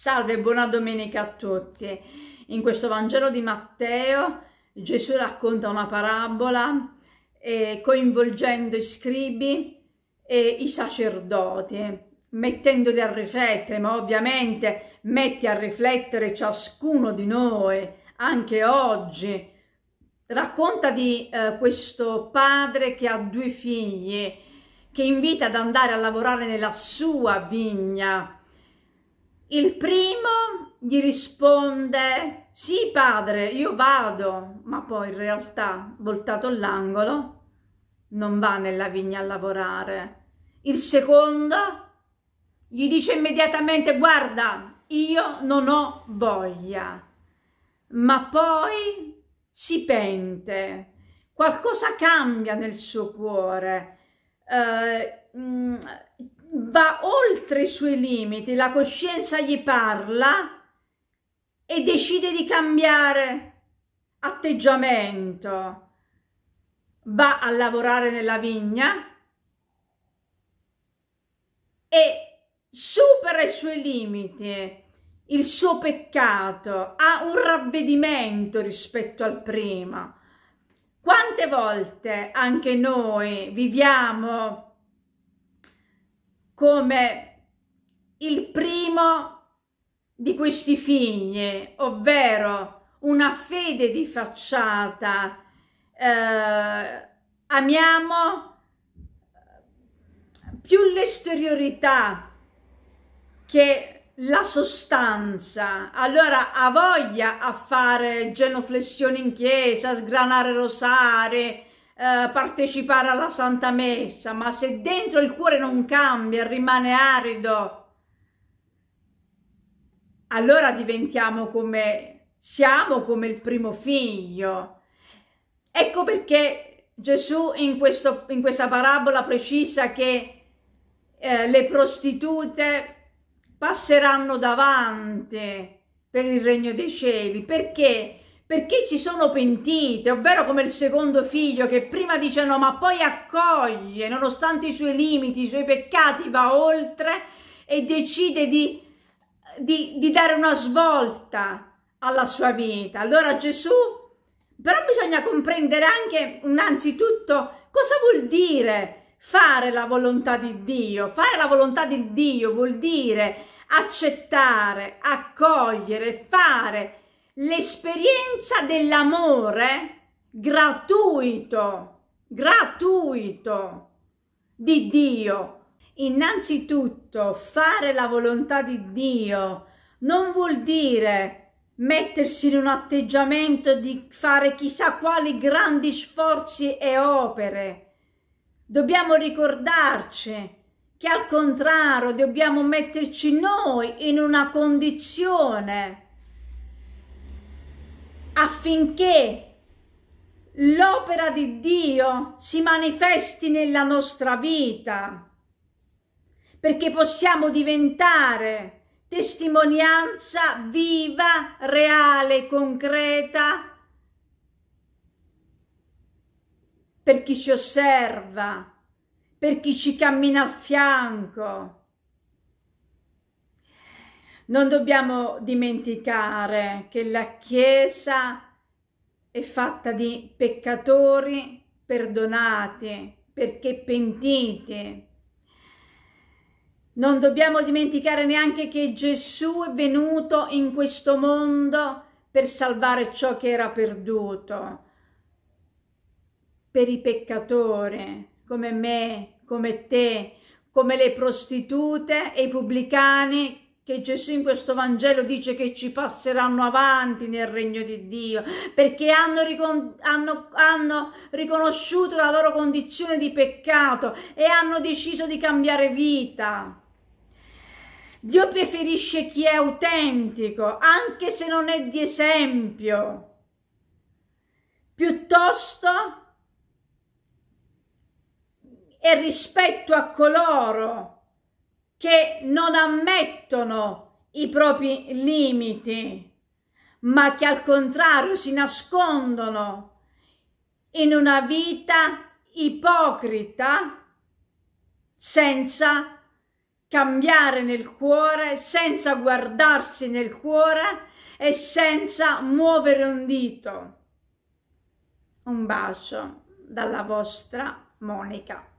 Salve buona domenica a tutti. In questo Vangelo di Matteo Gesù racconta una parabola eh, coinvolgendo i scribi e i sacerdoti, mettendoli a riflettere, ma ovviamente metti a riflettere ciascuno di noi, anche oggi. Racconta di eh, questo padre che ha due figli, che invita ad andare a lavorare nella sua vigna il primo gli risponde sì padre io vado ma poi in realtà voltato l'angolo non va nella vigna a lavorare. Il secondo gli dice immediatamente guarda io non ho voglia ma poi si pente qualcosa cambia nel suo cuore eh, mm, va oltre i suoi limiti, la coscienza gli parla e decide di cambiare atteggiamento, va a lavorare nella vigna e supera i suoi limiti, il suo peccato, ha un ravvedimento rispetto al prima. Quante volte anche noi viviamo come il primo di questi figli, ovvero una fede di facciata. Eh, amiamo più l'esteriorità che la sostanza. Allora ha voglia a fare genoflessioni in chiesa, sgranare rosare, eh, partecipare alla Santa Messa, ma se dentro il cuore non cambia, rimane arido, allora diventiamo come siamo, come il primo figlio. Ecco perché Gesù in, questo, in questa parabola precisa che eh, le prostitute passeranno davanti per il regno dei cieli, perché perché si sono pentite, ovvero come il secondo figlio che prima dice no ma poi accoglie, nonostante i suoi limiti, i suoi peccati, va oltre e decide di, di, di dare una svolta alla sua vita. Allora Gesù, però bisogna comprendere anche innanzitutto cosa vuol dire fare la volontà di Dio. Fare la volontà di Dio vuol dire accettare, accogliere, fare l'esperienza dell'amore gratuito, gratuito di Dio. Innanzitutto fare la volontà di Dio non vuol dire mettersi in un atteggiamento di fare chissà quali grandi sforzi e opere. Dobbiamo ricordarci che al contrario dobbiamo metterci noi in una condizione affinché l'opera di Dio si manifesti nella nostra vita, perché possiamo diventare testimonianza viva, reale, concreta per chi ci osserva, per chi ci cammina a fianco, non dobbiamo dimenticare che la Chiesa è fatta di peccatori perdonati perché pentiti. Non dobbiamo dimenticare neanche che Gesù è venuto in questo mondo per salvare ciò che era perduto, per i peccatori come me, come te, come le prostitute e i pubblicani che Gesù in questo Vangelo dice che ci passeranno avanti nel regno di Dio, perché hanno, ricon- hanno, hanno, riconosciuto la loro condizione di peccato e hanno deciso di cambiare vita. Dio preferisce chi è autentico, anche se non è di esempio, piuttosto e rispetto a coloro che non ammettono i propri limiti, ma che al contrario si nascondono in una vita ipocrita senza cambiare nel cuore, senza guardarsi nel cuore e senza muovere un dito. Un bacio dalla vostra Monica.